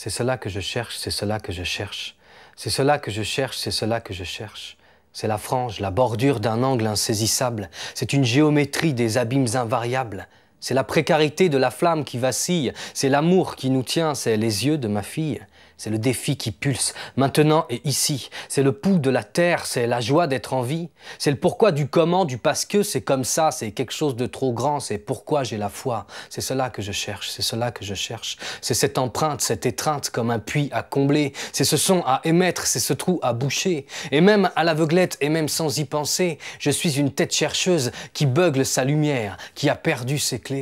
C'est cela que je cherche, c'est cela que je cherche. C'est cela que je cherche, c'est cela que je cherche. C'est la frange, la bordure d'un angle insaisissable. C'est une géométrie des abîmes invariables. C'est la précarité de la flamme qui vacille, c'est l'amour qui nous tient, c'est les yeux de ma fille, c'est le défi qui pulse, maintenant et ici, c'est le pouls de la terre, c'est la joie d'être en vie, c'est le pourquoi du comment, du parce que, c'est comme ça, c'est quelque chose de trop grand, c'est pourquoi j'ai la foi, c'est cela que je cherche, c'est cela que je cherche, c'est cette empreinte, cette étreinte comme un puits à combler, c'est ce son à émettre, c'est ce trou à boucher, et même à l'aveuglette et même sans y penser, je suis une tête chercheuse qui beugle sa lumière, qui a perdu ses clés.